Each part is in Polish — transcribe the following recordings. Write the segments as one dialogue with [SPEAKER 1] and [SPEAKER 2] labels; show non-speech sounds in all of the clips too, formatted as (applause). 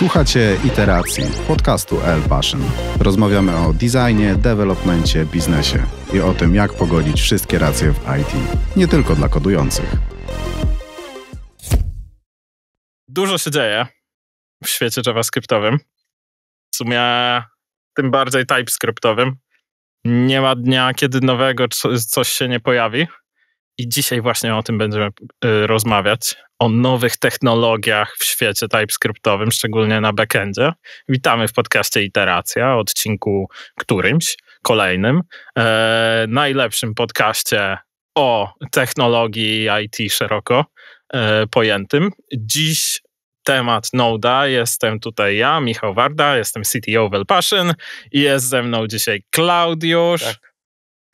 [SPEAKER 1] Słuchacie iteracji podcastu El Passion. Rozmawiamy o designie, developmentie, biznesie i o tym, jak pogodzić wszystkie racje w IT, nie tylko dla kodujących. Dużo się dzieje w świecie JavaScriptowym. W sumie tym bardziej TypeScriptowym. Nie ma dnia, kiedy nowego coś się nie pojawi. I dzisiaj właśnie o tym będziemy y, rozmawiać, o nowych technologiach w świecie TypeScriptowym, szczególnie na backendzie. Witamy w podcaście Iteracja, odcinku którymś, kolejnym, e, najlepszym podcaście o technologii IT szeroko e, pojętym. Dziś temat Noda. Jestem tutaj ja, Michał Warda, jestem CTO Velpaszyn i jest ze mną dzisiaj Klaudiusz. Tak.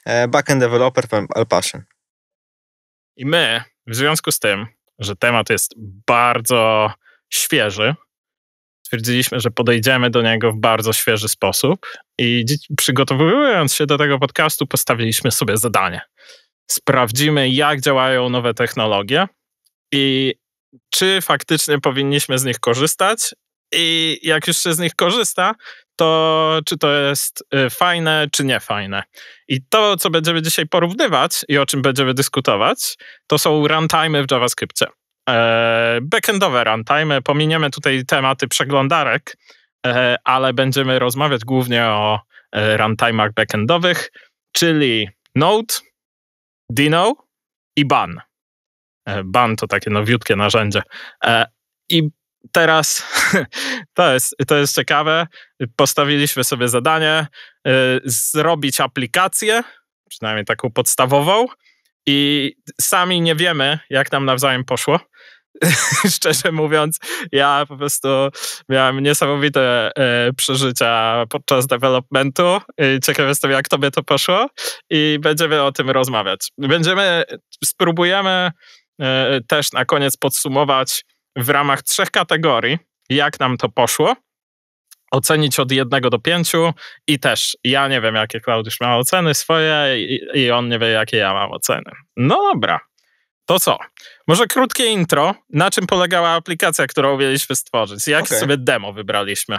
[SPEAKER 2] E, backend developer w Alpaszyn.
[SPEAKER 1] I my, w związku z tym, że temat jest bardzo świeży, stwierdziliśmy, że podejdziemy do niego w bardzo świeży sposób i przygotowując się do tego podcastu, postawiliśmy sobie zadanie. Sprawdzimy, jak działają nowe technologie i czy faktycznie powinniśmy z nich korzystać. I jak już się z nich korzysta, to czy to jest y, fajne, czy niefajne. I to, co będziemy dzisiaj porównywać i o czym będziemy dyskutować, to są runtime w JavaScriptie. E, backendowe runtime. Pominiemy tutaj tematy przeglądarek, e, ale będziemy rozmawiać głównie o e, runtime'ach backendowych, czyli Node, Dino i Ban. Ban to takie nowiutkie narzędzie. I teraz (laughs) to jest, to jest ciekawe. Postawiliśmy sobie zadanie y, zrobić aplikację, przynajmniej taką podstawową, i sami nie wiemy, jak nam nawzajem poszło. (laughs) Szczerze mówiąc, ja po prostu miałem niesamowite y, przeżycia podczas developmentu. Y, ciekaw jestem, jak tobie to poszło, i będziemy o tym rozmawiać. Będziemy, spróbujemy y, też na koniec podsumować w ramach trzech kategorii, jak nam to poszło, ocenić od jednego do pięciu i też ja nie wiem, jakie Klaudiusz ma oceny swoje i, i on nie wie, jakie ja mam oceny. No dobra, to co? Może krótkie intro, na czym polegała aplikacja, którą mieliśmy stworzyć? Jakie okay. sobie demo wybraliśmy?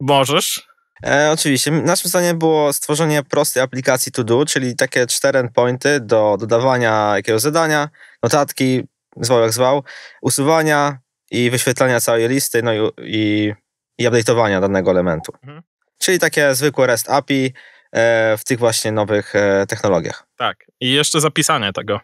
[SPEAKER 2] Możesz? E, oczywiście. Naszym zadaniem było stworzenie prostej aplikacji to do, czyli takie cztery endpointy do dodawania jakiegoś zadania, notatki, zwał jak zwał, usuwania i wyświetlania całej listy, no i, i, i update'owania danego elementu. Mhm. Czyli takie zwykłe REST API e, w tych właśnie nowych e, technologiach.
[SPEAKER 1] Tak, i jeszcze zapisanie tego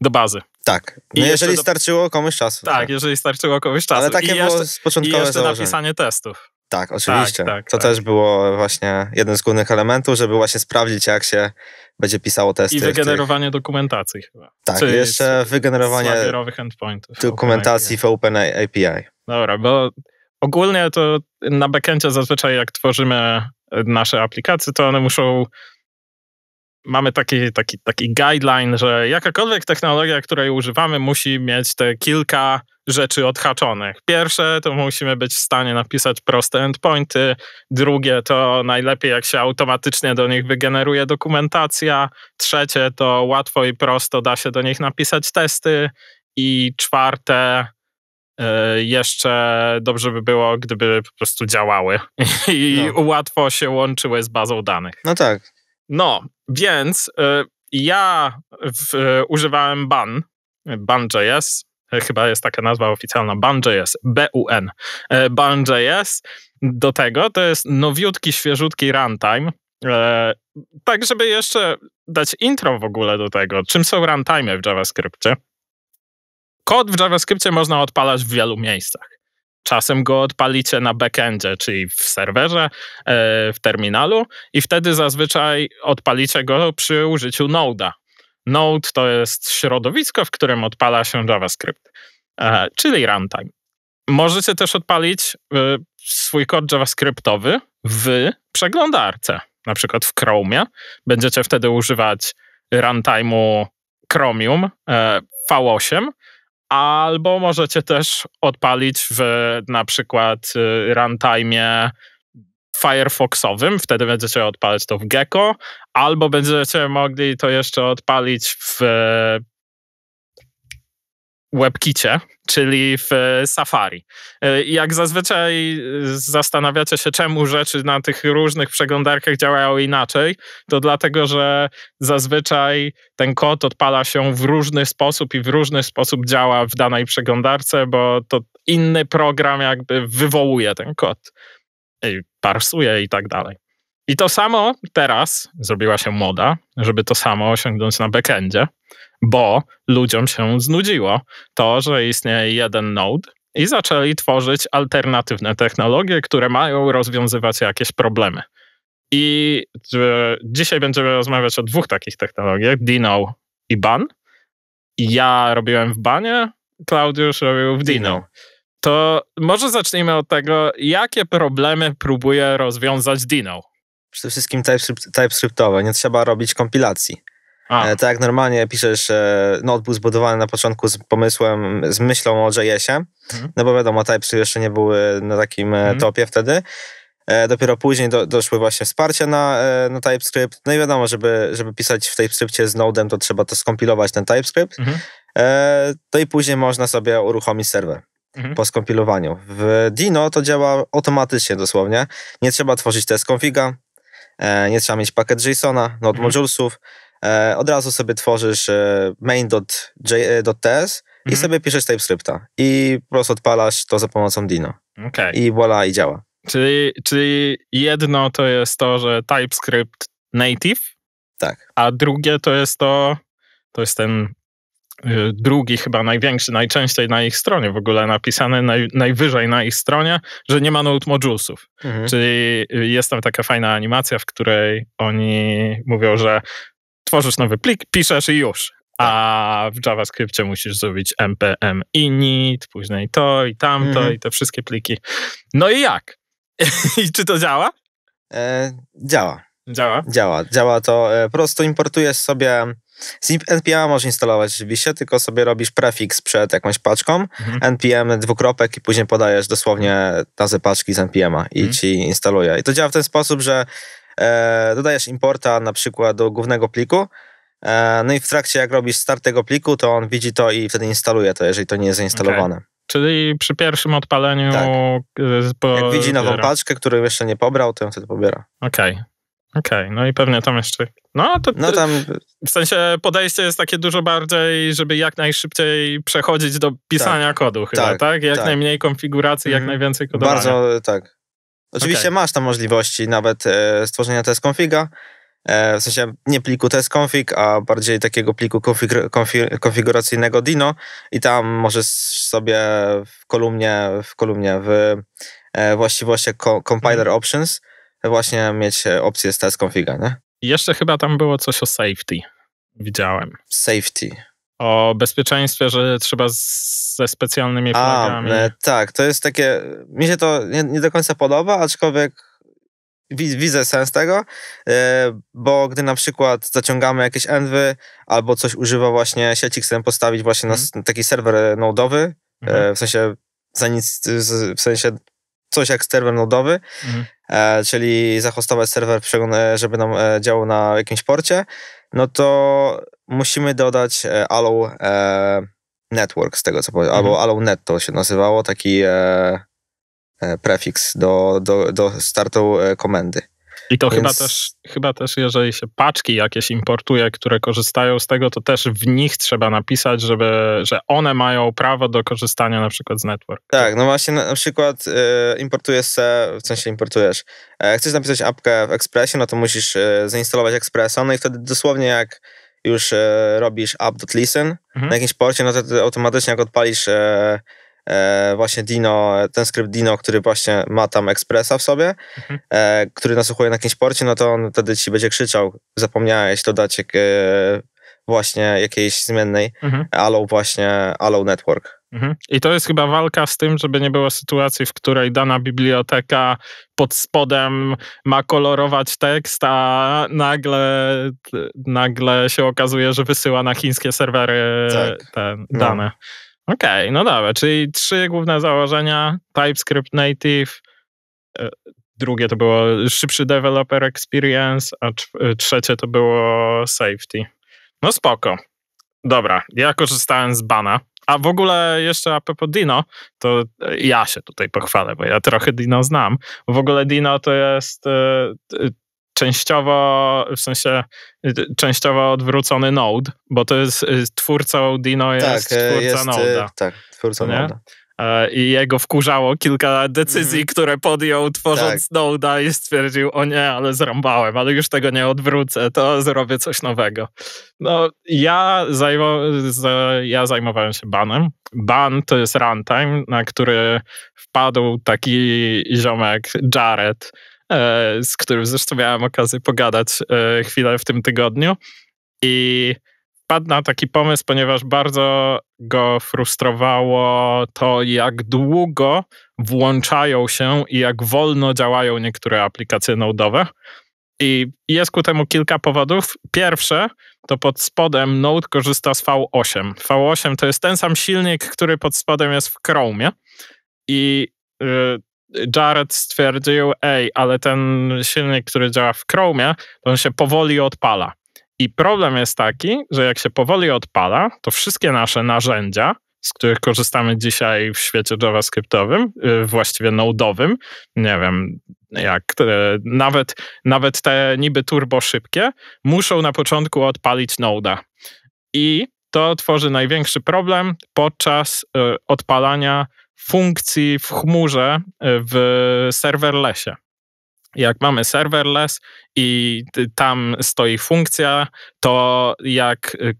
[SPEAKER 1] do bazy.
[SPEAKER 2] Tak. No I jeżeli do...
[SPEAKER 1] starczyło komuś czasu. Tak, tak, jeżeli starczyło komuś czasu. Ale takie I było jeszcze, początkowe I jeszcze założenie. napisanie testów.
[SPEAKER 2] Tak, tak, oczywiście. Tak, tak, to tak. też było właśnie jeden z głównych elementów, żeby właśnie sprawdzić, jak się będzie pisało testy. I wygenerowanie
[SPEAKER 1] tych... dokumentacji chyba. Tak, Czyli jeszcze
[SPEAKER 2] wygenerowanie endpointów dokumentacji w OpenAPI.
[SPEAKER 1] Dobra, bo ogólnie to na backendzie zazwyczaj jak tworzymy nasze aplikacje, to one muszą mamy taki, taki, taki guideline, że jakakolwiek technologia, której używamy, musi mieć te kilka rzeczy odhaczonych. Pierwsze to musimy być w stanie napisać proste endpointy, drugie to najlepiej jak się automatycznie do nich wygeneruje dokumentacja, trzecie to łatwo i prosto da się do nich napisać testy i czwarte e, jeszcze dobrze by było, gdyby po prostu działały (laughs) i no. łatwo się łączyły z bazą danych. No tak, no, więc y, ja w, y, używałem ban, ban.js, y, chyba jest taka nazwa oficjalna, ban.js, B-U-N, y, ban.js. Do tego to jest nowiutki, świeżutki runtime, y, tak, żeby jeszcze dać intro w ogóle do tego, czym są runtime w JavaScriptie. Kod w JavaScriptie można odpalać w wielu miejscach czasem go odpalicie na backendzie, czyli w serwerze, e, w terminalu i wtedy zazwyczaj odpalicie go przy użyciu Node'a. Node to jest środowisko, w którym odpala się JavaScript, e, czyli runtime. Możecie też odpalić e, swój kod JavaScriptowy w przeglądarce, na przykład w Chromie. Będziecie wtedy używać runtime'u Chromium V8 Albo możecie też odpalić w na przykład y, runtime Firefoxowym, wtedy będziecie odpalać to w Gecko, albo będziecie mogli to jeszcze odpalić w WebKicie, czyli w e, Safari. E, jak zazwyczaj e, zastanawiacie się, czemu rzeczy na tych różnych przeglądarkach działają inaczej, to dlatego, że zazwyczaj ten kod odpala się w różny sposób i w różny sposób działa w danej przeglądarce, bo to inny program jakby wywołuje ten kod, i parsuje i tak dalej. I to samo teraz zrobiła się moda, żeby to samo osiągnąć na backendzie, bo ludziom się znudziło to, że istnieje jeden node i zaczęli tworzyć alternatywne technologie, które mają rozwiązywać jakieś problemy. I e, dzisiaj będziemy rozmawiać o dwóch takich technologiach, Dino i Ban. Ja robiłem w Banie, Klaudiusz robił w Dino. Dino. To może zacznijmy od tego, jakie problemy próbuje rozwiązać Dino
[SPEAKER 2] przede wszystkim TypeScript, TypeScriptowe, nie trzeba robić kompilacji. A. E, tak jak normalnie piszesz e, not zbudowany na początku z pomysłem, z myślą o JS-ie, mhm. no bo wiadomo, TypeScript jeszcze nie były na takim e, mhm. topie wtedy. Dopiero później do, doszły właśnie wsparcie na, na TypeScript. No i wiadomo, żeby, żeby pisać w TypeScriptie z Node'em, to trzeba to skompilować ten TypeScript. Mhm. No i później można sobie uruchomić serwer mhm. po skompilowaniu. W Dino to działa automatycznie dosłownie. Nie trzeba tworzyć test konfiga, E, nie trzeba mieć pakiet JSONa, node mhm. modulesów. E, od razu sobie tworzysz e, main.ts i mhm. sobie piszesz TypeScripta i po prostu odpalasz to za pomocą Dino. Okay. I voila, i działa.
[SPEAKER 1] Czyli, czyli jedno to jest to, że TypeScript native, tak. a drugie to jest to, to jest ten Y, drugi chyba największy, najczęściej na ich stronie w ogóle napisany, naj, najwyżej na ich stronie, że nie ma node modulesów. mhm. Czyli y, jest tam taka fajna animacja, w której oni mówią, że tworzysz nowy plik, piszesz i już. A tak. w JavaScriptie musisz zrobić npm init, później to i tamto mhm. i te wszystkie pliki. No i jak? (laughs) I czy to działa? E, działa. Działa?
[SPEAKER 2] Działa. Działa to. E, po prostu importujesz sobie z NPM możesz instalować oczywiście, tylko sobie robisz prefix przed jakąś paczką, mhm. NPM dwukropek i później podajesz dosłownie nazwę paczki z NPM-a i mhm. ci instaluje. I to działa w ten sposób, że e, dodajesz importa na przykład do głównego pliku, e, no i w trakcie jak robisz start tego pliku, to on widzi to i wtedy instaluje to, jeżeli to nie jest zainstalowane. Okay.
[SPEAKER 1] Czyli przy pierwszym odpaleniu. Tak. Po... Jak widzi nową
[SPEAKER 2] paczkę, którą jeszcze nie pobrał, to ją wtedy pobiera.
[SPEAKER 1] Okej. Okay. Okej, okay, no i pewnie tam jeszcze. No to no tam... w sensie podejście jest takie dużo bardziej, żeby jak najszybciej przechodzić do pisania tak, kodu chyba, tak? tak? Jak tak. najmniej konfiguracji, jak mhm. najwięcej kodowania. Bardzo
[SPEAKER 2] tak. Oczywiście okay. masz tam możliwości nawet e, stworzenia test configa, e, w sensie nie pliku test config, a bardziej takiego pliku konfigur konfig konfiguracyjnego Dino i tam możesz sobie w kolumnie w kolumnie w e, właściwościach co compiler mhm. options właśnie mieć e, opcję test Configa, nie?
[SPEAKER 1] Jeszcze chyba tam było coś o safety, widziałem. Safety. O bezpieczeństwie, że trzeba z, ze specjalnymi flagami. A, e,
[SPEAKER 2] tak, to jest takie, mi się to nie, nie do końca podoba, aczkolwiek widzę sens tego, e, bo gdy na przykład zaciągamy jakieś envy albo coś używa właśnie sieci, chcemy postawić właśnie na mhm. taki serwer nodowy, mhm. w sensie za nic, w sensie coś jak serwer nodowy, mhm. e, czyli zahostować serwer, e, żeby nam e, działał na jakimś porcie, no to musimy dodać e, Allow e, Network z tego, co powiedziałem, mhm. albo Allow Net to się nazywało, taki e, prefiks do, do, do startu komendy. I to Więc... chyba, też,
[SPEAKER 1] chyba też, jeżeli się paczki jakieś importuje, które korzystają z tego, to też w nich trzeba napisać, żeby, że one mają prawo do korzystania na przykład z network.
[SPEAKER 2] Tak, no właśnie na przykład y, importujesz se, w sensie importujesz, e, chcesz napisać apkę w Expressie, no to musisz e, zainstalować Expressa, no i wtedy dosłownie jak już e, robisz app.listen mhm. na jakimś porcie, no to automatycznie jak odpalisz e, E, właśnie Dino, ten skrypt Dino, który właśnie ma tam ekspresa w sobie, mhm. E, który nasłuchuje na jakimś porcie, no to on wtedy ci będzie krzyczał, zapomniałeś dodać jak, e, właśnie jakiejś zmiennej, mhm. allow właśnie, allow network.
[SPEAKER 1] Mhm. I to jest chyba walka z tym, żeby nie było sytuacji, w której dana biblioteka pod spodem ma kolorować tekst, a nagle, nagle się okazuje, że wysyła na chińskie serwery tak. te no. dane. No. Okej, okay, no dobra, czyli trzy główne założenia, TypeScript native, e, drugie to było szybszy developer experience, a e, trzecie to było safety. No spoko. Dobra, ja korzystałem z bana. A w ogóle jeszcze a propos Dino, to e, ja się tutaj pochwalę, bo ja trochę Dino znam. W ogóle Dino to jest częściowo, w sensie y, częściowo odwrócony Node, bo to jest y, twórcą Dino jest tak, e, twórca e, Node. Tak,
[SPEAKER 2] twórca Node.
[SPEAKER 1] E, i jego wkurzało kilka decyzji, mm. które podjął tworząc tak. Node'a i stwierdził, o nie, ale zrąbałem, ale już tego nie odwrócę, to zrobię coś nowego. No, ja, zajmo, ja zajmowałem się banem. Ban to jest runtime, na który wpadł taki ziomek Jared, E, z którym zresztą miałem okazję pogadać e, chwilę w tym tygodniu. I padł na taki pomysł, ponieważ bardzo go frustrowało to, jak długo włączają się i jak wolno działają niektóre aplikacje node'owe. I jest ku temu kilka powodów. Pierwsze to pod spodem Node korzysta z V8. V8 to jest ten sam silnik, który pod spodem jest w Chrome I y, Jared stwierdził, ej, ale ten silnik, który działa w Chromie, to on się powoli odpala. I problem jest taki, że jak się powoli odpala, to wszystkie nasze narzędzia, z których korzystamy dzisiaj w świecie JavaScriptowym, y, właściwie Node'owym, nie wiem, jak y, nawet, nawet te niby turbo szybkie, muszą na początku odpalić Node'a. I to tworzy największy problem podczas y, odpalania funkcji w chmurze e, w serverlessie. Jak mamy serverless i tam stoi funkcja, to jak e,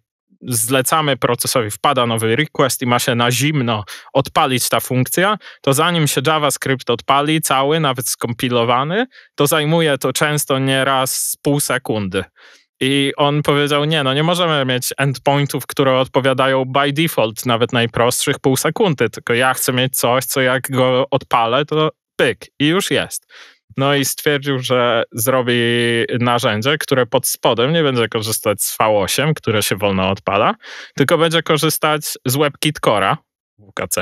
[SPEAKER 1] zlecamy procesowi, wpada nowy request i ma się na zimno odpalić ta funkcja, to zanim się JavaScript odpali cały, nawet skompilowany, to zajmuje to często nieraz pół sekundy. I on powiedział, nie, no nie możemy mieć endpointów, które odpowiadają by default nawet najprostszych pół sekundy, tylko ja chcę mieć coś, co jak go odpalę, to pyk i już jest. No i stwierdził, że zrobi narzędzie, które pod spodem nie będzie korzystać z V8, które się wolno odpala, tylko będzie korzystać z WebKit Core'a, WKC.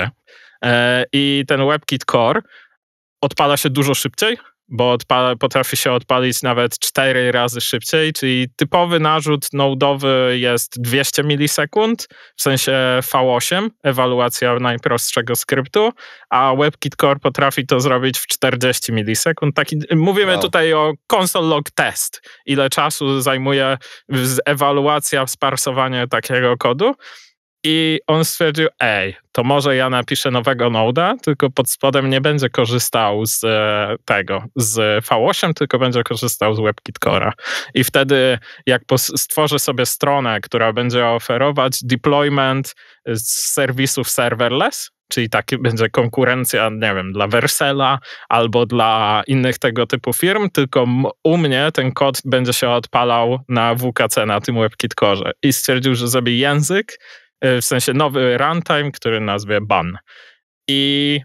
[SPEAKER 1] E, I ten WebKit Core odpala się dużo szybciej, bo potrafi się odpalić nawet 4 razy szybciej, czyli typowy narzut node'owy jest 200 milisekund, w sensie V8, ewaluacja najprostszego skryptu, a WebKit Core potrafi to zrobić w 40 milisekund. Taki, mówimy wow. tutaj o console log test, ile czasu zajmuje ewaluacja, sparsowanie takiego kodu. I on stwierdził, ej, to może ja napiszę nowego Node'a, tylko pod spodem nie będzie korzystał z e, tego, z V8, tylko będzie korzystał z WebKit Core'a. I wtedy, jak stworzę sobie stronę, która będzie oferować deployment z serwisów serverless, czyli tak będzie konkurencja, nie wiem, dla Versela albo dla innych tego typu firm, tylko u mnie ten kod będzie się odpalał na WKC, na tym WebKit Core. I stwierdził, że zrobi język, E, w sensie nowy runtime, który nazwie ban. I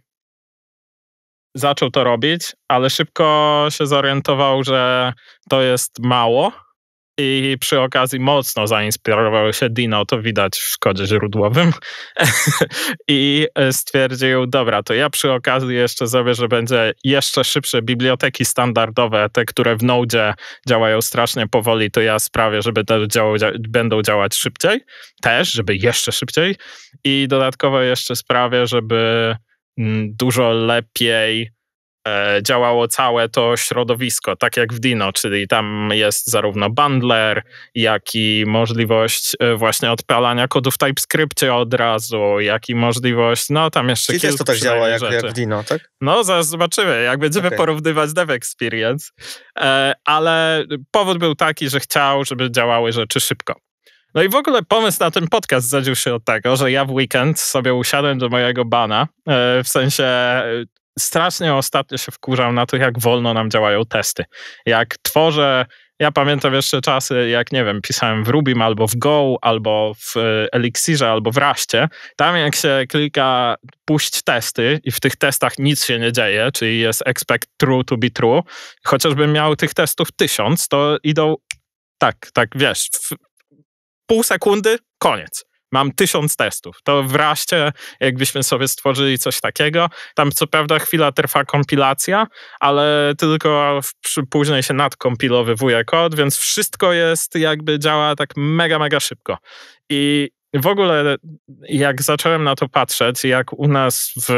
[SPEAKER 1] zaczął to robić, ale szybko się zorientował, że to jest mało i przy okazji mocno zainspirował się Dino, to widać w kodzie źródłowym (laughs) i stwierdził, dobra, to ja przy okazji jeszcze zrobię, że będzie jeszcze szybsze biblioteki standardowe, te, które w Node działają strasznie powoli, to ja sprawię, żeby te działo, będą działać szybciej, też, żeby jeszcze szybciej i dodatkowo jeszcze sprawię, żeby mm, dużo lepiej E, działało całe to środowisko, tak jak w Dino, czyli tam jest zarówno bundler, jak i możliwość e, właśnie odpalania kodu w TypeScriptie od razu, jak i możliwość, no tam jeszcze Czyli kilku to tak działa jak, jak, w Dino, tak? No, zaraz zobaczymy, jak będziemy okay. porównywać dev experience, e, ale powód był taki, że chciał, żeby działały rzeczy szybko. No i w ogóle pomysł na ten podcast zadził się od tego, że ja w weekend sobie usiadłem do mojego bana, w sensie strasznie ostatnio się wkurzam na to, jak wolno nam działają testy. Jak tworzę ja pamiętam jeszcze czasy, jak nie wiem, pisałem w Rubim albo w Go, albo w e, Elixirze, albo w Raście. Tam jak się klika puść testy i w tych testach nic się nie dzieje, czyli jest expect true to be true, chociażbym miał tych testów tysiąc, to idą tak, tak, wiesz, w pół sekundy, koniec mam tysiąc testów. To wreszcie, jakbyśmy sobie stworzyli coś takiego. Tam co prawda chwila trwa kompilacja, ale tylko w, później się nadkompilowywuje kod, więc wszystko jest jakby działa tak mega, mega szybko. I w ogóle jak zacząłem na to patrzeć, jak u nas w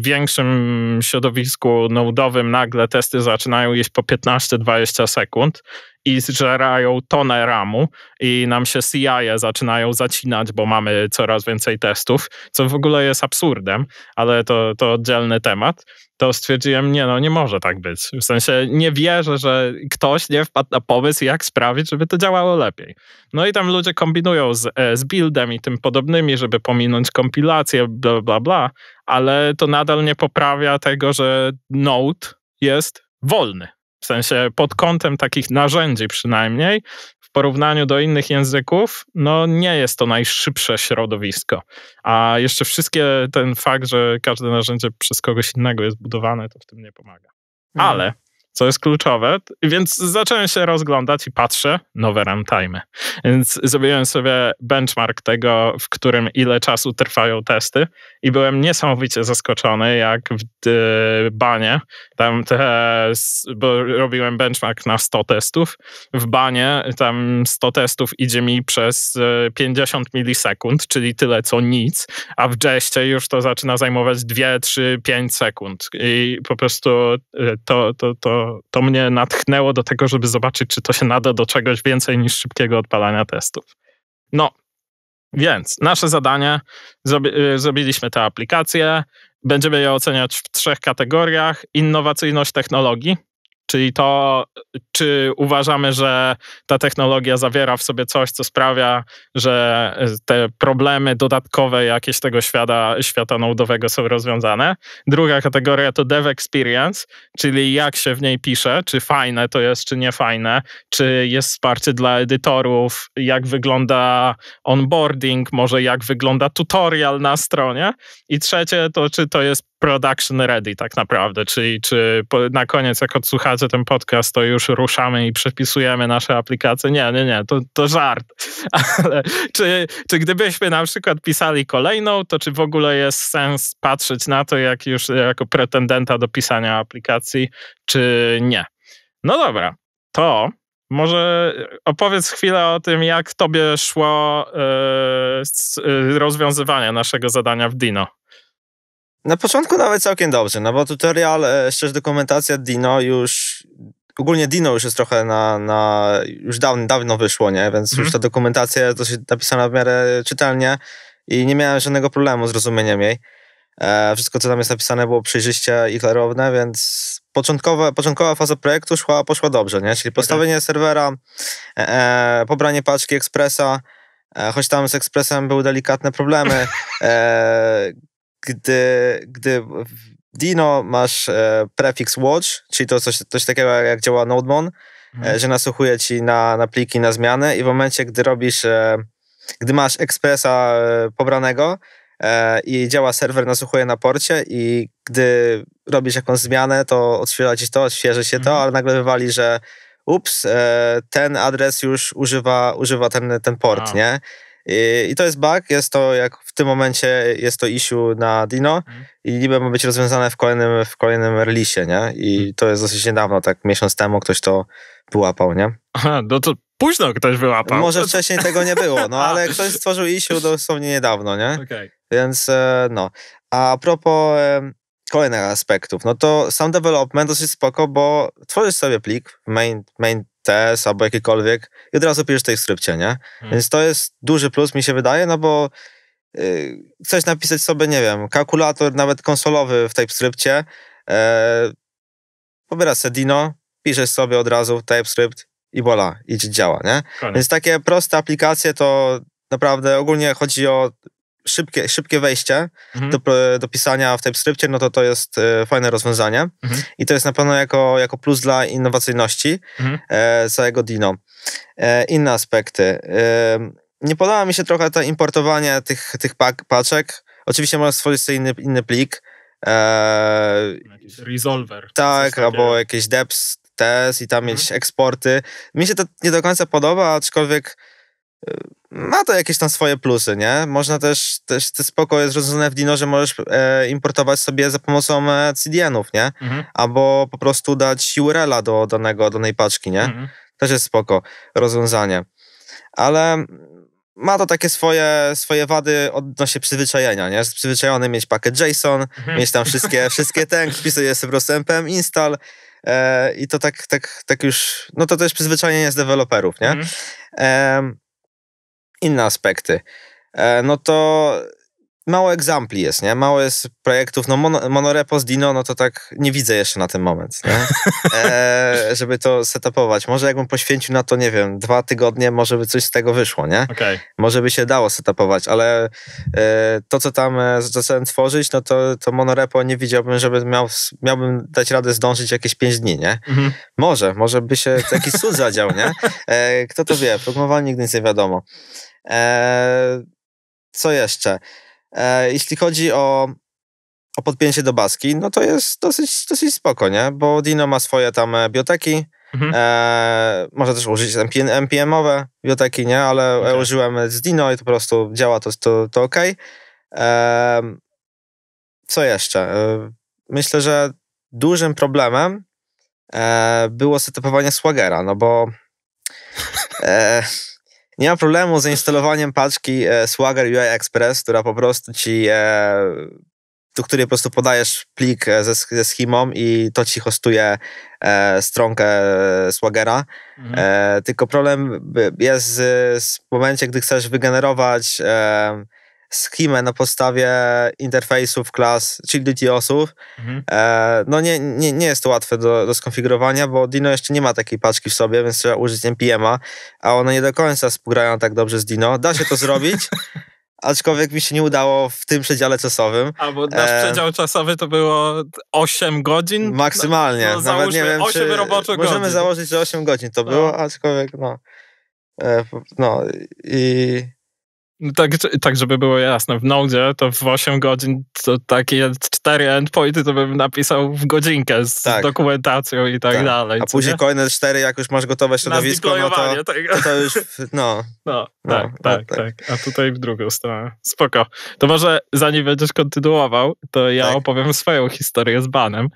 [SPEAKER 1] większym środowisku nodowym nagle testy zaczynają iść po 15-20 sekund i zżerają tonę RAMu i nam się CI -e zaczynają zacinać, bo mamy coraz więcej testów, co w ogóle jest absurdem, ale to, to oddzielny temat, to stwierdziłem, nie no, nie może tak być. W sensie nie wierzę, że ktoś nie wpadł na pomysł, jak sprawić, żeby to działało lepiej. No i tam ludzie kombinują z, e, z buildem i tym podobnymi, żeby pominąć kompilację, bla, bla, bla, ale to nadal nie poprawia tego, że Node jest wolny w sensie pod kątem takich narzędzi przynajmniej, w porównaniu do innych języków, no nie jest to najszybsze środowisko. A jeszcze wszystkie, ten fakt, że każde narzędzie przez kogoś innego jest budowane, to w tym nie pomaga. Mhm. Ale jest kluczowe. Więc zacząłem się rozglądać i patrzę, nowe runtime. Więc zrobiłem sobie benchmark tego, w którym ile czasu trwają testy i byłem niesamowicie zaskoczony, jak w y, banie, tam te, bo robiłem benchmark na 100 testów, w banie tam 100 testów idzie mi przez 50 y, milisekund, czyli tyle co nic, a w jeście już to zaczyna zajmować 2, 3, 5 sekund i po prostu y, to, to, to to, mnie natchnęło do tego, żeby zobaczyć, czy to się nada do czegoś więcej niż szybkiego odpalania testów. No, więc nasze zadanie, zrobi, y, zrobiliśmy tę aplikację, będziemy je oceniać w trzech kategoriach. Innowacyjność technologii, Czyli to, czy uważamy, że ta technologia zawiera w sobie coś, co sprawia, że e, te problemy dodatkowe jakieś tego świata, świata nodowego są rozwiązane. Druga kategoria to dev experience, czyli jak się w niej pisze, czy fajne to jest, czy niefajne, czy jest wsparcie dla edytorów, jak wygląda onboarding, może jak wygląda tutorial na stronie. I trzecie to, czy to jest production ready tak naprawdę, czyli czy na koniec jak odsłuchacie ten podcast, to już ruszamy i przepisujemy nasze aplikacje. Nie, nie, nie, to, to żart. (laughs) Ale czy, czy gdybyśmy na przykład pisali kolejną, to czy w ogóle jest sens patrzeć na to jak już jako pretendenta do pisania aplikacji, czy nie? No dobra, to może opowiedz chwilę o tym, jak tobie szło yy, rozwiązywanie naszego zadania w Dino.
[SPEAKER 2] Na początku nawet całkiem dobrze, no bo tutorial, e, szczerze dokumentacja Dino już ogólnie Dino już jest trochę na, na już dawno, dawno wyszło, nie? Więc już mhm. ta dokumentacja jest dosyć napisana w miarę czytelnie i nie miałem żadnego problemu z rozumieniem jej. E, wszystko, co tam jest napisane, było przejrzyście i klarowne, więc początkowa, początkowa faza projektu szła, poszła dobrze, nie? Czyli mhm. postawienie okay. serwera, e, e, pobranie paczki ekspresa, e, choć tam z ekspresem były delikatne problemy, (laughs) e, gdy, gdy w Dino masz e, watch, czyli to coś, coś takiego jak działa Nodemon, e, mhm. e, że nasłuchuje ci na, na pliki, na zmiany i w momencie, gdy robisz, e, gdy masz ekspresa e, pobranego e, i działa serwer, nasłuchuje na porcie i gdy robisz jakąś zmianę, to odświeża ci to, odświeży się mhm. to, ale nagle wywali, że ups, ten adres już używa, używa ten, ten port, A. nie? I, I, to jest bug, jest to jak tym momencie jest to issue na Dino i niby ma być rozwiązane w kolejnym, w kolejnym release, nie? I mhm. to jest dosyć niedawno, tak miesiąc temu ktoś to wyłapał, nie?
[SPEAKER 1] Aha, no to późno
[SPEAKER 2] ktoś wyłapał. Może wcześniej tego nie było, no ale (laughs) ktoś stworzył issue dosłownie niedawno, nie? Okay. Więc e, no. A propos kolejnych aspektów, no to sam development dosyć spoko, bo tworzysz sobie plik main, main TS albo jakikolwiek i od razu piszesz tej skrypcie, nie? Hmm. Więc to jest duży plus, mi się wydaje, no bo Y, coś napisać sobie, nie wiem, kalkulator nawet konsolowy w TypeScriptie, e, pobierasz Sedino, piszesz sobie od razu TypeScript i bola, idzie działa, nie? Koniec. Więc takie proste aplikacje to naprawdę ogólnie chodzi o szybkie, szybkie wejście mhm. do, do, pisania w TypeScriptie, no to to jest e, fajne rozwiązanie mhm. i to jest na pewno jako, jako plus dla innowacyjności mhm. E, całego Dino. E, inne aspekty nie podoba mi się trochę to importowanie tych, tych pak, paczek. Oczywiście można stworzyć sobie inny, inny plik. Eee, jakiś resolver. Tak, albo jakieś deps, tes i tam mieć mhm. eksporty. Mi się to nie do końca podoba, aczkolwiek e, ma to jakieś tam swoje plusy, nie? Można też, też te spoko jest rozwiązane w Dino, że możesz e, importować sobie za pomocą e, CDN-ów, nie? Mhm. Albo po prostu dać URL-a do danego, danej paczki, nie? Mhm. Też jest spoko rozwiązanie. Ale ma to takie swoje, swoje wady odnośnie przyzwyczajenia, nie? Jest przyzwyczajony mieć pakiet JSON, mhm. mieć tam wszystkie, (laughs) wszystkie ten, wpisuje sobie po prostu npm install e, i to tak, tak, tak już, no to też przyzwyczajenie z deweloperów, nie? Mhm. E, inne aspekty. E, no to mało egzampli jest, nie? Mało jest projektów. No Monorepo z Dino, no to tak nie widzę jeszcze na ten moment, nie? (laughs) E, żeby to setupować. Może jakbym poświęcił na to, nie wiem, dwa tygodnie, może by coś z tego wyszło, nie? Okay. Może by się dało setupować, ale e, to, co tam e, zacząłem tworzyć, no to, to Monorepo nie widziałbym, żeby miał, miałbym dać radę zdążyć jakieś pięć dni, nie? Mhm. Może, może by się jakiś cud zadział, nie? E, kto to wie? Programowanie nigdy nic nie wiadomo. E, co jeszcze? E, jeśli chodzi o, o podpięcie do baski, no to jest dosyć, dosyć spoko, nie? Bo Dino ma swoje tam e, bioteki, mhm. e, można też użyć NPM-owe bioteki, nie? Ale e, okay. użyłem z Dino i to po prostu działa, to, to, to ok. E, co jeszcze? E, myślę, że dużym problemem było setupowanie Swagera, no bo (laughs) Nie ma problemu z zainstalowaniem paczki e, Swagger UI Express, która po prostu ci e, do której po prostu podajesz plik e, ze, ze schemą i to ci hostuje stronkę Swagera. Mhm. tylko problem jest z, momencie, gdy chcesz wygenerować schemę na podstawie interfejsów klas, czyli DTOsów. Mhm. E, no nie, nie, nie jest to łatwe do, do skonfigurowania, bo Dino jeszcze nie ma takiej paczki w sobie, więc trzeba użyć NPM-a, a one nie do końca współgrają tak dobrze z Dino. Da się to (laughs) zrobić, aczkolwiek mi się nie udało w tym przedziale czasowym. A
[SPEAKER 1] bo nasz e, przedział czasowy to było 8 godzin? Maksymalnie. No, no Nawet nie wiem, 8 roboczych Możemy założyć,
[SPEAKER 2] że 8 godzin to no. było, aczkolwiek no.
[SPEAKER 1] E, no i no tak, tak, żeby było jasne, w Node to w 8 godzin to takie 4 endpointy to bym napisał w godzinkę z tak. dokumentacją i tak, tak. dalej. A później
[SPEAKER 2] kolejne 4, jak już masz gotowe środowisko, no to, tego. to, to
[SPEAKER 1] już, no. No, no tak, no, tak, tak, tak, A tutaj w drugą stronę. Spoko. To może zanim będziesz kontynuował, to ja tak. opowiem swoją historię z banem,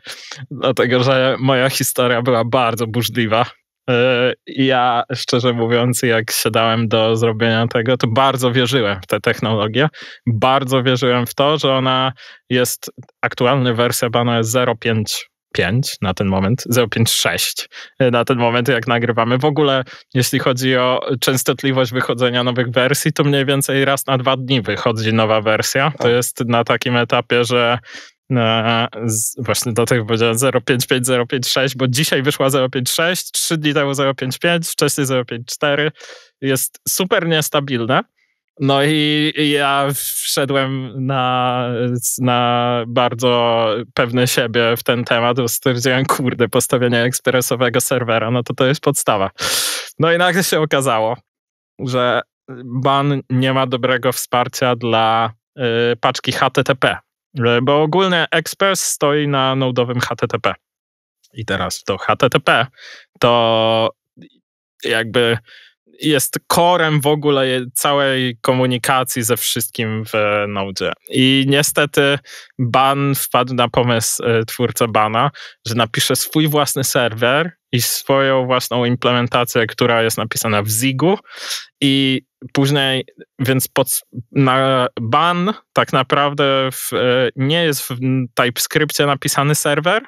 [SPEAKER 1] dlatego, że moja historia była bardzo burzliwa. E, ja, szczerze mówiąc, jak siadałem do zrobienia tego, to bardzo wierzyłem w tę technologię. Bardzo wierzyłem w to, że ona jest, aktualna wersja Bano jest 0.5.5 na ten moment, 0.5.6 e, na ten moment, jak nagrywamy. W ogóle, jeśli chodzi o częstotliwość wychodzenia nowych wersji, to mniej więcej raz na dwa dni wychodzi nowa wersja. To tak. jest na takim etapie, że na właśnie do tych powiedziałem 055, 056, bo dzisiaj wyszła 056, 3 dni temu 055, wcześniej 054. Jest super niestabilna. No i ja wszedłem na, na bardzo pewne siebie w ten temat, bo stwierdziłem, kurde, postawienie ekspresowego serwera, no to to jest podstawa. No i nagle się okazało, że ban nie ma dobrego wsparcia dla y, paczki HTTP, E, bo ogólnie Express stoi na nodowym HTTP. I teraz to HTTP to jakby jest korem w ogóle całej komunikacji ze wszystkim w Node. I niestety Ban wpadł na pomysł e, twórca Bana, że napisze swój własny serwer i swoją własną implementację, która jest napisana w Zigu i później, więc pod, na Ban tak naprawdę w, e, nie jest w TypeScriptie napisany serwer,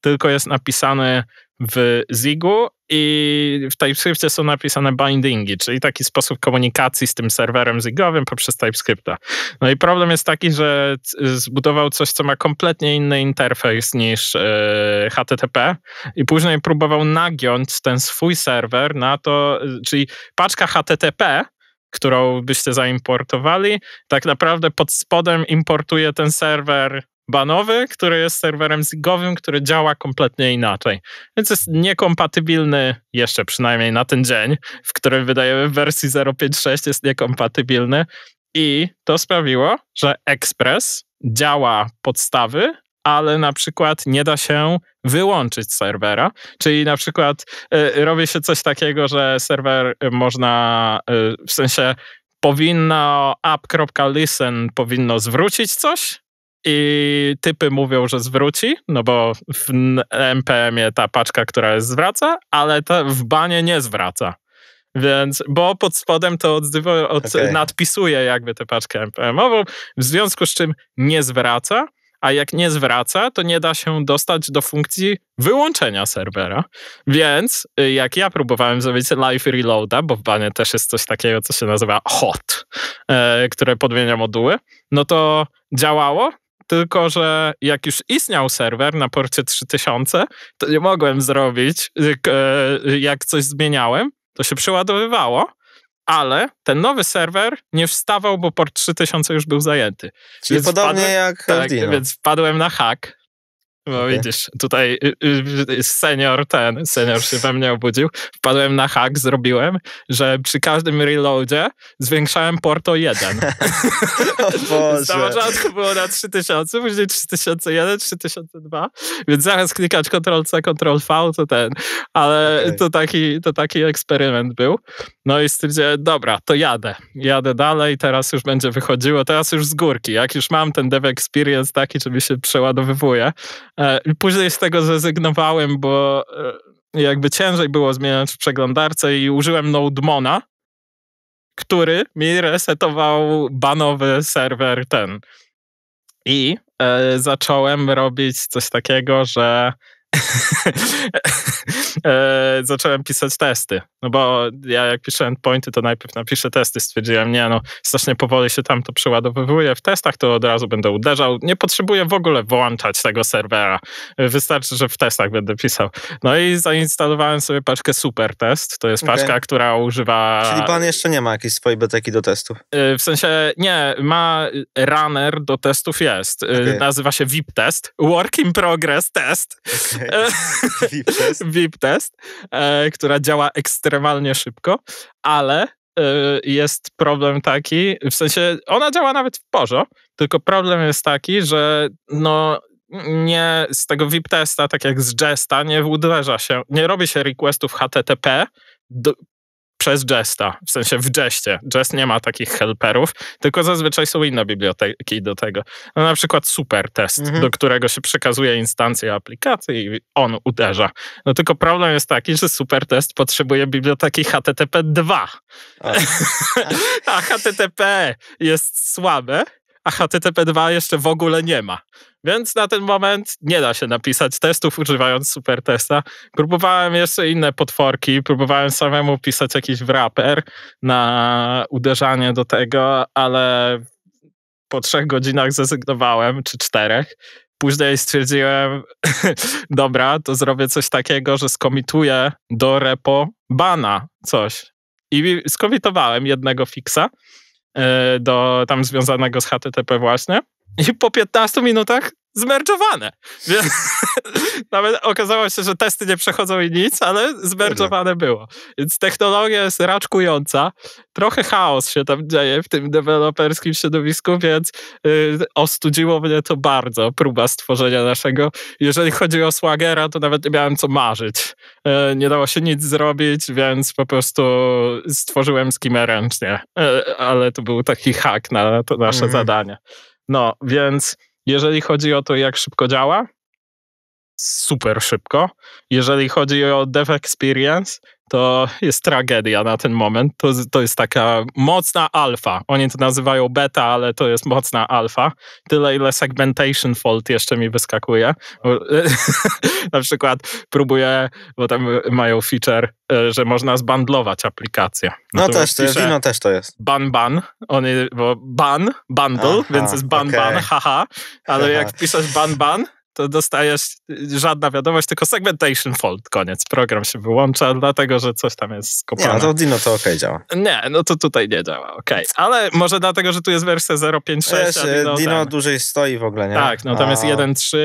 [SPEAKER 1] tylko jest napisany w Zigu i w TypeScriptie są napisane bindingi, czyli taki sposób komunikacji z tym serwerem zigowym poprzez TypeScripta. No i problem jest taki, że zbudował coś, co ma kompletnie inny interfejs niż e, HTTP i później próbował nagiąć ten swój serwer na to, e, czyli paczka HTTP którą byście zaimportowali, tak naprawdę pod spodem importuje ten serwer banowy, który jest serwerem zigowym, który działa kompletnie inaczej. Więc jest niekompatybilny jeszcze przynajmniej na ten dzień, w którym wydajemy w wersji 0.5.6 jest niekompatybilny i to sprawiło, że Express działa podstawy, ale na przykład nie da się wyłączyć serwera. Czyli na przykład y, robi się coś takiego, że serwer y, można y, w sensie powinno app.listen powinno zwrócić coś, i typy mówią, że zwróci, no bo w MPM-ie ta paczka, która jest, zwraca, ale ta w banie nie zwraca. Więc, bo pod spodem to odzywa, od, okay. nadpisuje jakby tę paczkę MPM-ową, w związku z czym nie zwraca, a jak nie zwraca, to nie da się dostać do funkcji wyłączenia serwera. Więc y, jak ja próbowałem zrobić live reloada, bo w banie też jest coś takiego, co się nazywa hot, e, które podmienia moduły, no to działało, tylko, że jak już istniał serwer na porcie 3000, to nie mogłem zrobić, e, jak coś zmieniałem, to się przeładowywało, ale ten nowy serwer nie wstawał, bo port 3000 już był zajęty. Czyli więc podobnie wpadłem, jak tak, Więc wpadłem na hack. No okay. widzisz, tutaj y, y, y, senior ten, senior się we mnie obudził. Wpadłem na hack, zrobiłem, że przy każdym reloadzie zwiększałem port (laughs) o jeden. Na początku było na 3000, później 3001, 3002, więc zamiast klikać Ctrl-C, Ctrl-V, to ten. Ale okay. to, taki, to taki eksperyment był. No i stwierdziłem, dobra, to jadę. Jadę dalej, teraz już będzie wychodziło, teraz już z górki. Jak już mam ten dev experience taki, że mi się przeładowywuje, E, później z tego zrezygnowałem, bo e, jakby ciężej było zmieniać w przeglądarce i użyłem Nodemona, który mi resetował banowy serwer ten. I e, zacząłem robić coś takiego, że (laughs) E, zacząłem pisać testy. No bo ja jak piszę endpointy, to najpierw napiszę testy. Stwierdziłem, nie no, strasznie powoli się tam to przeładowywuje. W testach to od razu będę uderzał. Nie potrzebuję w ogóle włączać tego serwera. Wystarczy, że w testach będę pisał. No i zainstalowałem sobie paczkę Supertest. To jest paczka, która używa... Czyli pan
[SPEAKER 2] jeszcze nie ma jakiejś swojej beteki do testów?
[SPEAKER 1] E, w sensie, nie, ma runner do testów jest. E, okay. Nazywa się VIP test. Work in progress test. Okay. (laughs) VIP test. (laughs) VIP test, e, która działa ekstremalnie szybko, ale e, jest problem taki, w sensie ona działa nawet w porze, tylko problem jest taki, że no nie z tego VIP testa, tak jak z Jesta, nie uderza się, nie robi się requestów HTTP do, przez Jesta, w sensie w Jestie. Jest nie ma takich helperów, tylko zazwyczaj są inne biblioteki do tego. No, na przykład supertest, mhm. do którego się przekazuje instancję aplikacji i on uderza. No tylko problem jest taki, że supertest potrzebuje biblioteki HTTP2. A, (laughs) a HTTP jest słabe, a HTTP2 jeszcze w ogóle nie ma. Więc na ten moment nie da się napisać testów używając supertesta. Próbowałem jeszcze inne potworki, próbowałem samemu pisać jakiś wrapper na uderzanie do tego, ale po trzech godzinach zrezygnowałem, czy czterech. Później stwierdziłem, (laughs) dobra, to zrobię coś takiego, że skomituję do repo bana coś. I skomitowałem jednego fixa e, do tam związanego z HTTP właśnie i po 15 minutach zmerdżowane. Więc (laughs) nawet okazało się, że testy nie przechodzą i nic, ale zmerdżowane było. Więc technologia jest raczkująca. Trochę chaos się tam dzieje w tym deweloperskim środowisku, więc yy, ostudziło mnie to bardzo, próba stworzenia naszego. Jeżeli chodzi o Swagera, to nawet nie miałem co marzyć. Yy, nie dało się nic zrobić, więc po prostu stworzyłem skimę ręcznie. Yy, ale to był taki hak na to nasze mhm. zadanie. No, więc jeżeli chodzi o to, jak szybko działa, super szybko. Jeżeli chodzi o dev experience, to jest tragedia na ten moment. To, to jest taka mocna alfa. Oni to nazywają beta, ale to jest mocna alfa. Tyle, ile segmentation fault jeszcze mi wyskakuje. (laughs) na przykład próbuję, bo tam mają feature, e, że można zbandlować aplikację. No też to jest, no też to jest. Ban, ban. On, bo ban, bundle, Aha, więc jest ban, okay. ban, haha. Ale jak piszesz ban, ban, to dostajesz y, żadna wiadomość, tylko segmentation fault, koniec. Program się wyłącza, dlatego że coś tam jest skopane. Nie, no to
[SPEAKER 2] Dino to ok działa.
[SPEAKER 1] Nie, no to tutaj nie działa, ok. Ale może dlatego, że tu jest wersja 0.5.6. Wiesz, e, Dino, Dino dłużej stoi w ogóle, nie? Tak, no tam a... jest 1.3.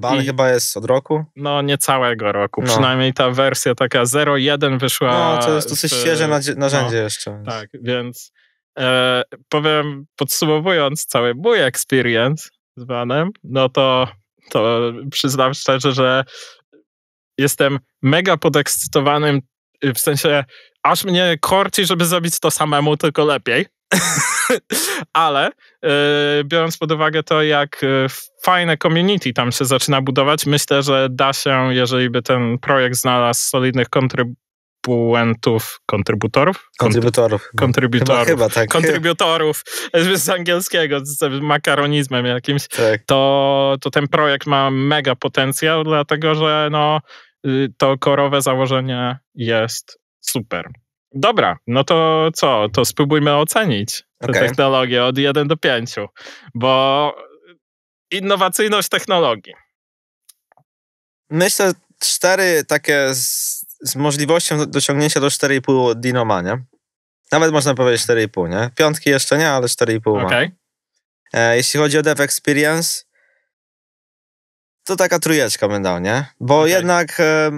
[SPEAKER 1] Ban i... chyba jest od roku? No, nie całego roku. No. Przynajmniej ta wersja taka 0.1 wyszła. No, to jest dosyć z... Y, świeże no. narzędzie no, jeszcze. Więc... Tak, więc e, powiem, podsumowując cały mój experience z Vanem, no to to przyznam szczerze, że jestem mega podekscytowanym, y, w sensie aż mnie korci, żeby zrobić to samemu, tylko lepiej. (laughs) Ale yy, biorąc pod uwagę to, jak y, fajne community tam się zaczyna budować, myślę, że da się, jeżeli by ten projekt znalazł solidnych kontrybutorów, dystrybuentów, kontrybutorów? Kontrybutorów. Kontrybutorów. Chyba, chyba tak. Kontrybutorów z angielskiego, z makaronizmem jakimś. Tak. To, to ten projekt ma mega potencjał, dlatego że no, y, to korowe założenie jest super. Dobra, no to co? To spróbujmy ocenić tę okay. technologię od 1 do 5, bo innowacyjność technologii. Myślę,
[SPEAKER 2] cztery takie z możliwością dociągnięcia do 4,5 Dinoma, nie? Nawet można powiedzieć 4,5, nie? Piątki jeszcze nie, ale 4,5 okay. ma. E, jeśli chodzi o Dev Experience, to taka trójeczka bym dał, nie? Bo okay. jednak e,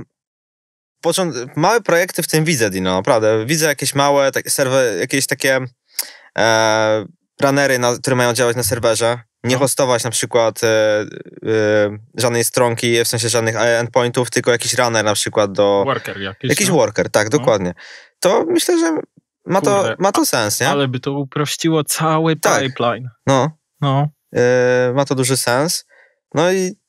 [SPEAKER 2] małe projekty w tym widzę, Dino, naprawdę. Widzę jakieś małe tak, jakieś takie e, runnery, na, które mają działać na serwerze. Nie no. hostować na przykład e, e, żadnej stronki, w sensie żadnych e, endpointów, tylko jakiś runner na przykład do... Worker jakiś. Jakiś no? worker, tak, no. dokładnie. To myślę, że ma, Kurde, to, ma to sens, nie? Ale by to uprościło cały tak. pipeline. No. no. E, ma to duży sens. No i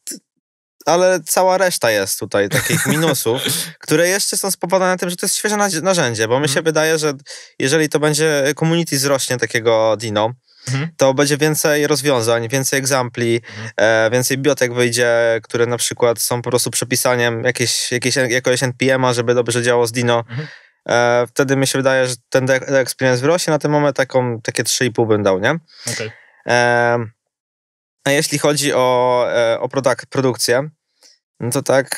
[SPEAKER 2] ale cała reszta jest tutaj takich (laughs) minusów, które jeszcze są spowodowane tym, że to jest świeże narzędzie, bo mi się mhm. wydaje, że jeżeli to będzie e, community zrośnie takiego Dino, Mhm. to będzie więcej rozwiązań, więcej egzampli, mhm. e, więcej biotek wyjdzie, które na przykład są po prostu przepisaniem jakieś, jakieś, jakiegoś NPM-a, żeby dobrze działało z Dino. Mhm. E, wtedy mi się wydaje, że ten experience wyrośnie. Na ten moment taką, takie 3,5 bym dał, nie? Okay. E, a jeśli chodzi o, e, o produk- produkcję, no to tak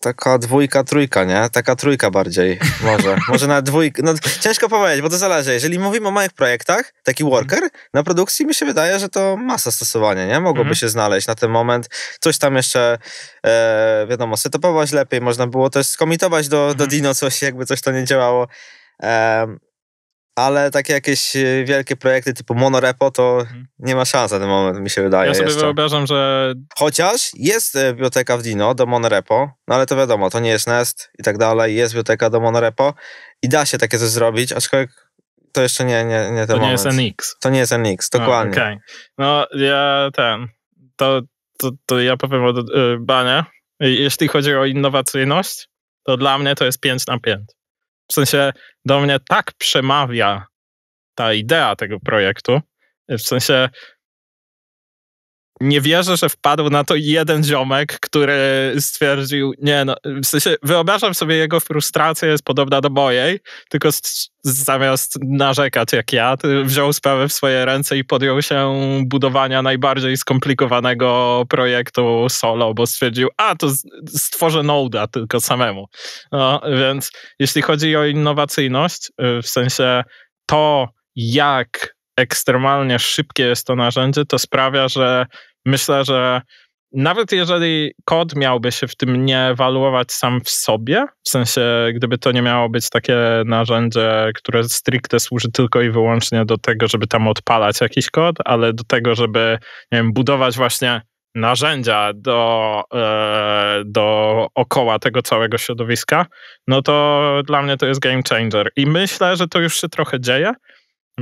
[SPEAKER 2] taka dwójka, trójka, nie? Taka trójka bardziej, może. (laughs) może na dwójkę. No, ciężko powiedzieć, bo to zależy. Jeżeli mówimy o małych projektach, taki worker, na produkcji mi się wydaje, że to masa stosowania, nie? Mogłoby mhm. się znaleźć na ten moment. Coś tam jeszcze, e, wiadomo, setupować lepiej, można było też skomitować do, do mhm. Dino coś, jakby coś to nie działało. E, ale takie jakieś e, wielkie projekty typu Monorepo to mhm. nie ma szans na ten moment, mi się wydaje. Ja sobie jeszcze. wyobrażam, że... Chociaż jest e, biblioteka w Dino do Monorepo, no ale to wiadomo, to nie jest Nest i tak dalej, jest biblioteka do Monorepo i da się takie coś zrobić, aczkolwiek
[SPEAKER 1] to jeszcze nie, nie,
[SPEAKER 2] nie ten to moment. To nie jest NX. To nie jest NX, dokładnie.
[SPEAKER 1] No, okay. no ja ten, to, to, to ja powiem o y, banie. Jeśli chodzi o innowacyjność, to dla mnie to jest 5 na 5. W sensie do mnie tak przemawia ta idea tego projektu, w sensie nie wierzę, że wpadł na to jeden ziomek, który stwierdził, nie no, w sensie wyobrażam sobie jego frustrację, jest podobna do mojej, tylko zamiast narzekać jak ja, wziął sprawę w swoje ręce i podjął się budowania najbardziej skomplikowanego projektu solo, bo stwierdził, a to stworzę Node'a tylko samemu. No, więc jeśli chodzi o innowacyjność, y, w sensie to, jak ekstremalnie szybkie jest to narzędzie, to sprawia, że myślę, że nawet jeżeli kod miałby się w tym nie ewaluować sam w sobie, w sensie gdyby to nie miało być takie narzędzie, które stricte służy tylko i wyłącznie do tego, żeby tam odpalać jakiś kod, ale do tego, żeby nie wiem, budować właśnie narzędzia do, e, do okoła tego całego środowiska, no to dla mnie to jest game changer. I myślę, że to już się trochę dzieje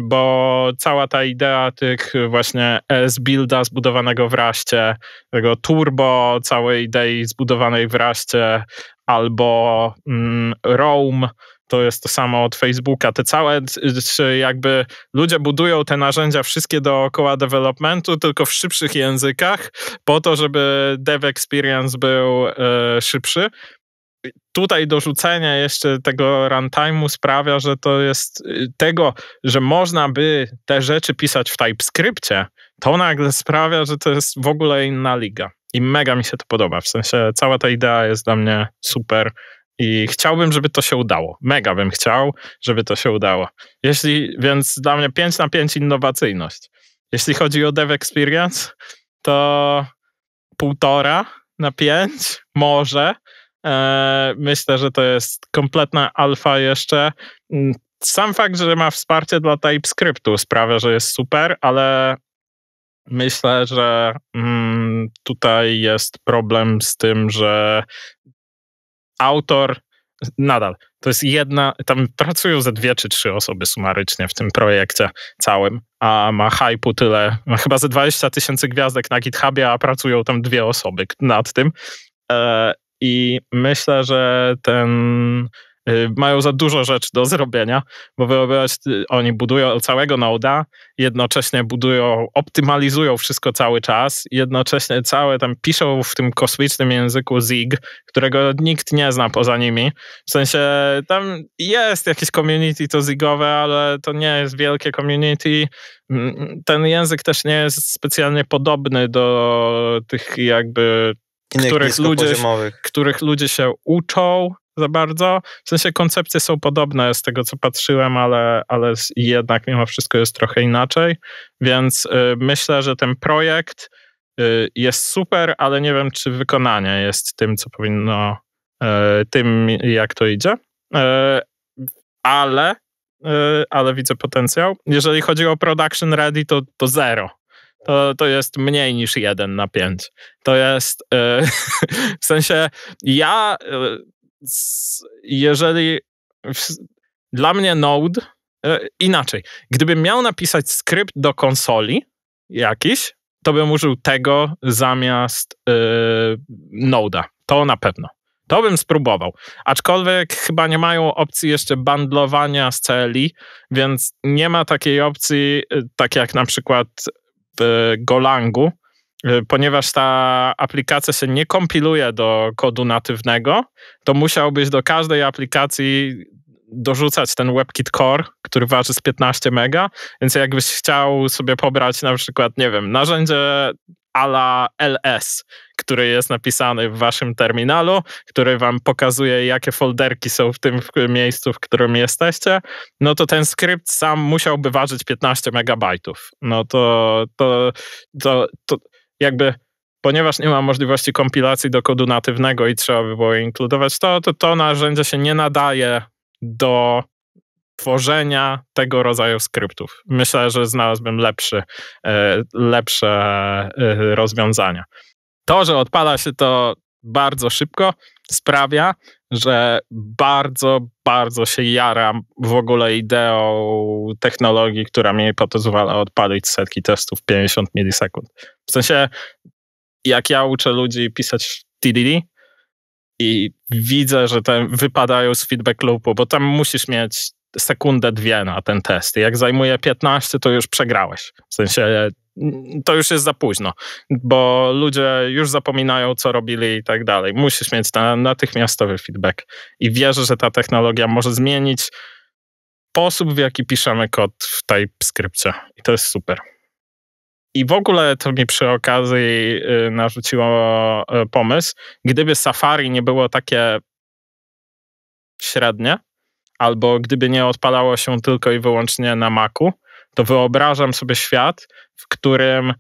[SPEAKER 1] bo cała ta idea tych właśnie S-builda zbudowanego w raście, tego turbo całej idei zbudowanej w raście, albo mm, Roam, to jest to samo od Facebooka. Te całe, jakby ludzie budują te narzędzia wszystkie dookoła developmentu, tylko w szybszych językach, po to, żeby dev experience był y, szybszy tutaj dorzucenie jeszcze tego runtime'u sprawia, że to jest y, tego, że można by te rzeczy pisać w TypeScriptie, to nagle sprawia, że to jest w ogóle inna liga. I mega mi się to podoba. W sensie cała ta idea jest dla mnie super i chciałbym, żeby to się udało. Mega bym chciał, żeby to się udało. Jeśli, więc dla mnie 5 na 5 innowacyjność. Jeśli chodzi o dev experience, to półtora na 5 może, E, myślę, że to jest kompletna alfa jeszcze. Mm, sam fakt, że ma wsparcie dla TypeScriptu sprawia, że jest super, ale myślę, że mm, tutaj jest problem z tym, że autor nadal to jest jedna, tam pracują ze dwie czy trzy osoby sumarycznie w tym projekcie całym, a ma hypu tyle, ma chyba ze 20 tysięcy gwiazdek na GitHubie, a pracują tam dwie osoby nad tym. E, i myślę, że ten y, mają za dużo rzeczy do zrobienia, bo wyobraź, y, oni budują całego noda, jednocześnie budują, optymalizują wszystko cały czas, jednocześnie całe tam piszą w tym kosmicznym języku ZIG, którego nikt nie zna poza nimi. W sensie tam jest jakieś community to zigowe, ale to nie jest wielkie community. Mm, ten język też nie jest specjalnie podobny do tych jakby których ludzie, których ludzie się uczą za bardzo. W sensie koncepcje są podobne z tego, co patrzyłem, ale, ale jednak mimo wszystko jest trochę inaczej. Więc y, myślę, że ten projekt y, jest super, ale nie wiem, czy wykonanie jest tym, co powinno, y, tym, jak to idzie. Y, ale y, ale widzę potencjał. Jeżeli chodzi o production ready, to, to zero to, e, to jest mniej niż 1 na 5. To jest e, (laughs) w sensie ja, e, jeżeli dla mnie Node inaczej, gdybym miał napisać skrypt do konsoli jakiś, to bym użył tego zamiast Node'a. To na pewno. To bym spróbował. Aczkolwiek chyba nie mają opcji jeszcze bandlowania z CLI, więc nie ma takiej opcji, tak jak na przykład E, Golangu, e, ponieważ ta aplikacja się nie kompiluje do kodu natywnego, to musiałbyś do każdej aplikacji dorzucać ten WebKit Core, który waży z 15 mega, więc jakbyś chciał sobie pobrać na przykład, nie wiem, narzędzie ala LS, który jest napisany w waszym terminalu, który wam pokazuje, jakie folderki są w tym miejscu, w którym jesteście, no to ten skrypt sam musiałby ważyć 15 megabajtów. No to, to, to, to jakby ponieważ nie ma możliwości kompilacji do kodu natywnego i trzeba by było inkludować to, to to narzędzie się nie nadaje do tworzenia tego rodzaju skryptów. Myślę, że znalazłbym lepszy, e, lepsze e, rozwiązania. To, że odpala się to bardzo szybko, sprawia, że bardzo, bardzo się jaram w ogóle ideą technologii, która mi pozwala odpalić setki testów w 50 milisekund. W sensie, jak ja uczę ludzi pisać TDD, i widzę, że te wypadają z feedback loopu, bo tam musisz mieć sekundę, dwie na ten test. jak zajmuje 15, to już przegrałeś. W sensie mm, to już jest za późno, bo ludzie już zapominają, co robili i tak dalej. Musisz mieć ten natychmiastowy feedback. I wierzę, że ta technologia może zmienić sposób, w jaki piszemy kod w TypeScriptie. I to jest super. I w ogóle to mi przy okazji y, narzuciło y, pomysł, gdyby Safari nie było takie średnie, albo gdyby nie odpalało się tylko i wyłącznie na Macu, to wyobrażam sobie świat, w którym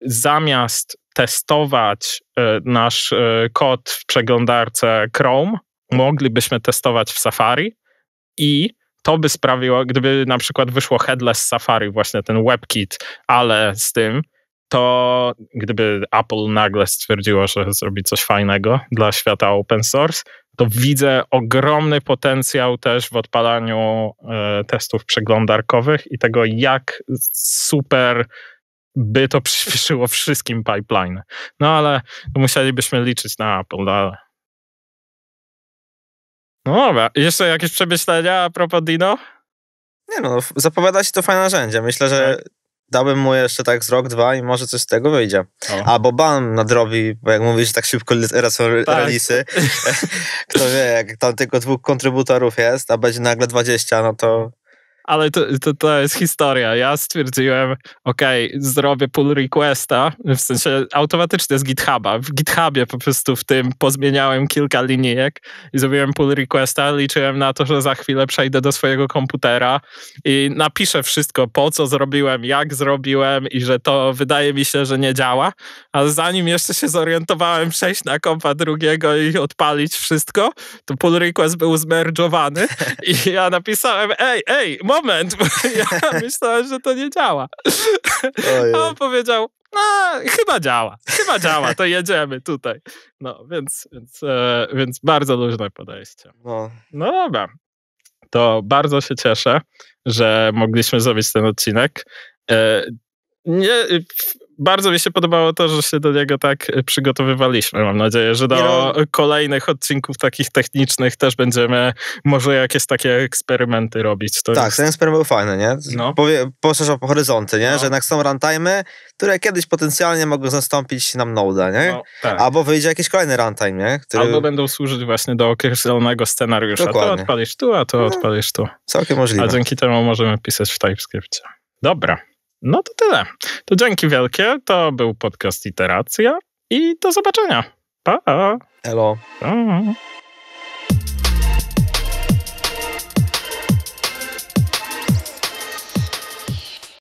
[SPEAKER 1] zamiast testować y, nasz kod w przeglądarce Chrome, moglibyśmy testować w Safari i to by sprawiło, gdyby na przykład wyszło Headless Safari, właśnie ten WebKit, ale z tym, to gdyby Apple nagle stwierdziło, że zrobi coś fajnego dla świata open source, to widzę ogromny potencjał też w odpalaniu e, testów przeglądarkowych i tego, jak super by to przyspieszyło wszystkim pipeline. No ale musielibyśmy liczyć na Apple, ale no dobra. Jeszcze jakieś przemyślenia a propos Dino?
[SPEAKER 2] Nie no, zapowiada się to fajne narzędzie. Myślę, że tak. dałbym mu jeszcze tak z rok, dwa i może coś z tego wyjdzie. O. Albo Ban nadrobi, bo jak mówisz, tak szybko lecą tak. relisy. (laughs) Kto wie, jak tam tylko dwóch kontrybutorów jest, a będzie nagle 20, no to
[SPEAKER 1] ale to, to, to jest historia. Ja stwierdziłem, ok, zrobię pull requesta, w sensie automatycznie z GitHuba. W GitHubie po prostu w tym pozmieniałem kilka linijek i zrobiłem pull requesta. Liczyłem na to, że za chwilę przejdę do swojego komputera i napiszę wszystko, po co zrobiłem, jak zrobiłem i że to wydaje mi się, że nie działa. Ale zanim jeszcze się zorientowałem przejść na kompa drugiego i odpalić wszystko, to pull request był zmerdżowany (laughs) i ja napisałem, ej, ej, mo moment, bo (laughs) ja myślałem, że to nie działa. Ojej. A on powiedział, no, chyba działa, chyba działa, to jedziemy tutaj. No, więc, więc, e, więc bardzo luźne podejście. No. no dobra, to bardzo się cieszę, że mogliśmy zrobić ten odcinek. E, nie, bardzo mi się podobało to, że się do niego tak y, przygotowywaliśmy. Mam nadzieję, że do no. kolejnych odcinków takich technicznych też będziemy może jakieś takie eksperymenty robić. To tak, jest... ten
[SPEAKER 2] eksperyment był fajny, nie? No. Powie, poszerzał po horyzonty, nie? No. Że jednak są runtime, które kiedyś potencjalnie mogą zastąpić nam Node'a, nie? No, tak. Albo wyjdzie jakiś kolejny runtime, nie? Który... Albo będą służyć
[SPEAKER 1] właśnie do określonego scenariusza. Dokładnie. To odpalisz tu, a to no. odpalisz tu. Całkiem możliwe. A dzięki temu możemy pisać w TypeScriptie. Dobra. No to tyle. To dzięki wielkie. To był podcast Iteracja i do zobaczenia. Pa! Elo. Pa.